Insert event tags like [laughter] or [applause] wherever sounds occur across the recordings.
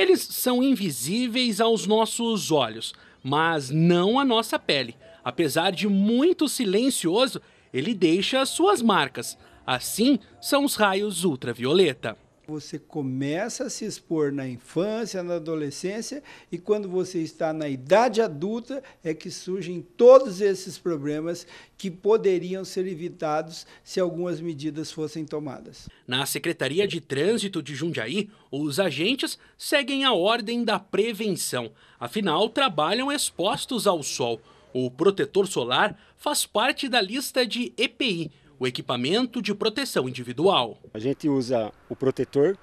Eles são invisíveis aos nossos olhos, mas não à nossa pele. Apesar de muito silencioso, ele deixa suas marcas. Assim são os raios ultravioleta. Você começa a se expor na infância, na adolescência, e quando você está na idade adulta é que surgem todos esses problemas que poderiam ser evitados se algumas medidas fossem tomadas. Na Secretaria de Trânsito de Jundiaí, os agentes seguem a ordem da prevenção, afinal, trabalham expostos ao sol. O protetor solar faz parte da lista de EPI o equipamento de proteção individual. A gente usa o protetor,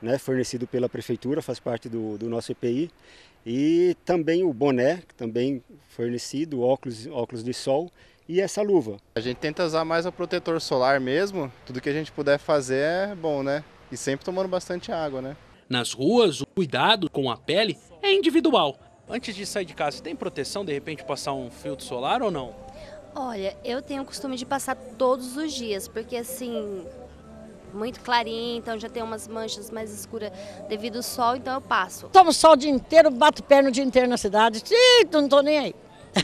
né, fornecido pela prefeitura, faz parte do, do nosso EPI, e também o boné, também fornecido, óculos, óculos de sol e essa luva. A gente tenta usar mais o protetor solar mesmo, tudo que a gente puder fazer é bom, né? E sempre tomando bastante água, né? Nas ruas, o cuidado com a pele é individual. Antes de sair de casa, tem proteção, de repente passar um filtro solar ou não? Olha, eu tenho o costume de passar todos os dias, porque assim, muito clarinho, então já tem umas manchas mais escuras devido ao sol, então eu passo. Tomo sol o dia inteiro, bato pé no dia inteiro na cidade, Ih, não tô nem aí.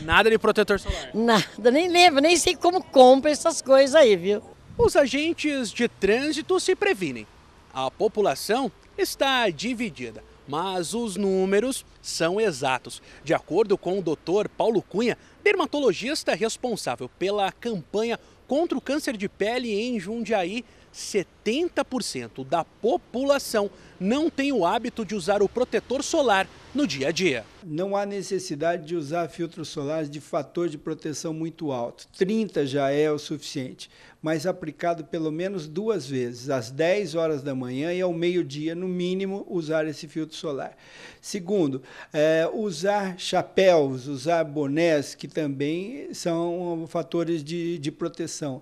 Nada de protetor solar? [laughs] Nada, nem lembro, nem sei como compra essas coisas aí, viu? Os agentes de trânsito se previnem. A população está dividida mas os números são exatos. De acordo com o Dr. Paulo Cunha, dermatologista responsável pela campanha contra o câncer de pele em Jundiaí, 70% da população não tem o hábito de usar o protetor solar no dia a dia. Não há necessidade de usar filtros solares de fator de proteção muito alto. 30 já é o suficiente, mas aplicado pelo menos duas vezes, às 10 horas da manhã e ao meio-dia, no mínimo, usar esse filtro solar. Segundo, é, usar chapéus, usar bonés, que também são fatores de, de proteção.